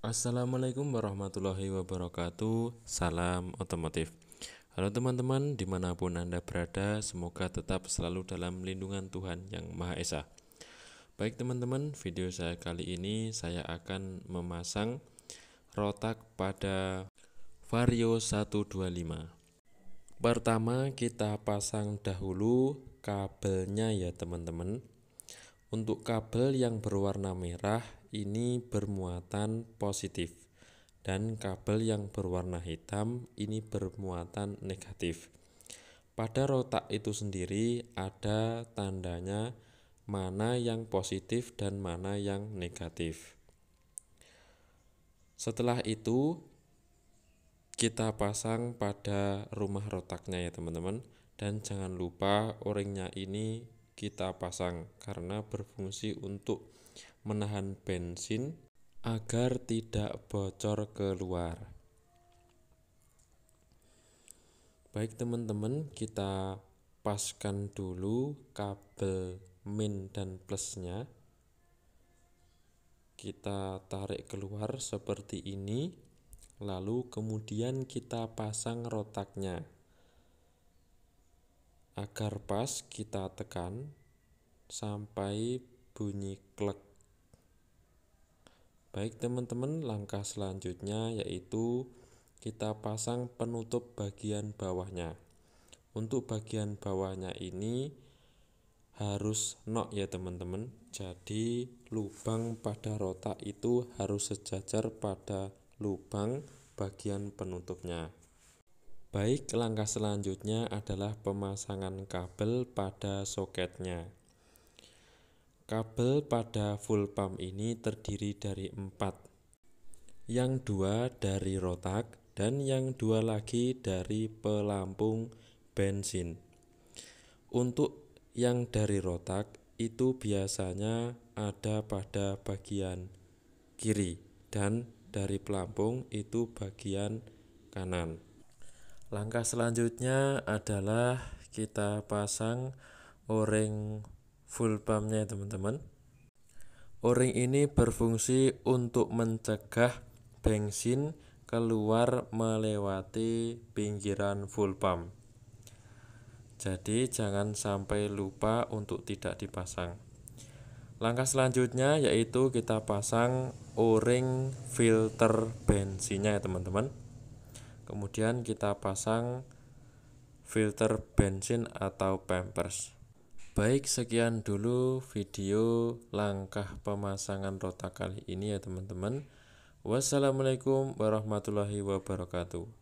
Assalamualaikum warahmatullahi wabarakatuh Salam otomotif Halo teman-teman dimanapun anda berada Semoga tetap selalu dalam lindungan Tuhan Yang Maha Esa Baik teman-teman video saya kali ini Saya akan memasang rotak pada Vario 125 Pertama kita pasang dahulu kabelnya ya teman-teman untuk kabel yang berwarna merah ini bermuatan positif dan kabel yang berwarna hitam ini bermuatan negatif. Pada rotak itu sendiri ada tandanya mana yang positif dan mana yang negatif. Setelah itu kita pasang pada rumah rotaknya ya teman-teman dan jangan lupa o-ringnya ini kita pasang karena berfungsi untuk menahan bensin agar tidak bocor keluar. Baik teman-teman, kita paskan dulu kabel min dan plusnya. Kita tarik keluar seperti ini, lalu kemudian kita pasang rotaknya. Agar pas kita tekan sampai bunyi klek. Baik teman-teman, langkah selanjutnya yaitu kita pasang penutup bagian bawahnya. Untuk bagian bawahnya ini harus nok ya teman-teman. Jadi lubang pada rotak itu harus sejajar pada lubang bagian penutupnya. Baik, langkah selanjutnya adalah pemasangan kabel pada soketnya. Kabel pada full pump ini terdiri dari empat, yang dua dari rotak dan yang dua lagi dari pelampung bensin. Untuk yang dari rotak itu biasanya ada pada bagian kiri dan dari pelampung itu bagian kanan. Langkah selanjutnya adalah kita pasang o-ring full pumpnya teman-teman. O-ring ini berfungsi untuk mencegah bensin keluar melewati pinggiran full pump. Jadi jangan sampai lupa untuk tidak dipasang. Langkah selanjutnya yaitu kita pasang o-ring filter bensinnya ya teman-teman kemudian kita pasang filter bensin atau pampers baik sekian dulu video langkah pemasangan rota kali ini ya teman-teman wassalamualaikum warahmatullahi wabarakatuh